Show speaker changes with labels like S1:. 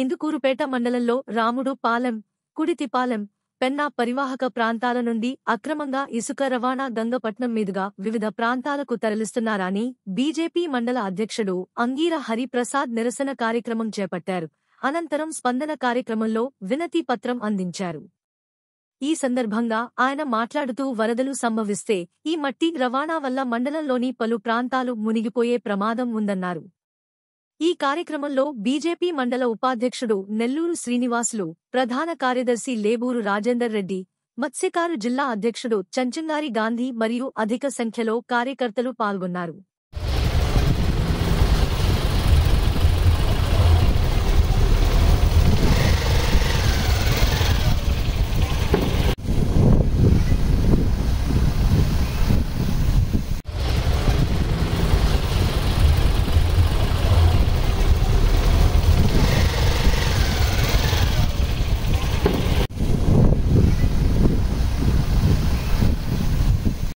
S1: ఇందుకూరుపేట మండలంలో రాముడు పాలెం కుడితిపాలెం పెన్నా పరివాహక ప్రాంతాల నుండి అక్రమంగా ఇసుక రవాణా గంగపట్నం మీదుగా వివిధ ప్రాంతాలకు తరలిస్తున్నారని బీజేపీ మండల అధ్యక్షుడు అంగీర హరిప్రసాద్ నిరసన కార్యక్రమం చేపట్టారు అనంతరం స్పందన కార్యక్రమంలో వినతి పత్రం అందించారు ఈ సందర్భంగా ఆయన మాట్లాడుతూ వరదలు సంభవిస్తే ఈ మట్టి రవాణా వల్ల మండలంలోని పలు ప్రాంతాలు మునిగిపోయే ప్రమాదం ఉందన్నారు ఈ కార్యక్రమంలో బీజేపీ మండల ఉపాధ్యక్షుడు నెల్లూరు శ్రీనివాసులు ప్రధాన కార్యదర్శి లేబూరు రాజేందర్ రెడ్డి మత్స్యకారు జిల్లా అధ్యక్షుడు చంచంగారి గాంధీ మరియు అధిక సంఖ్యలో కార్యకర్తలు పాల్గొన్నారు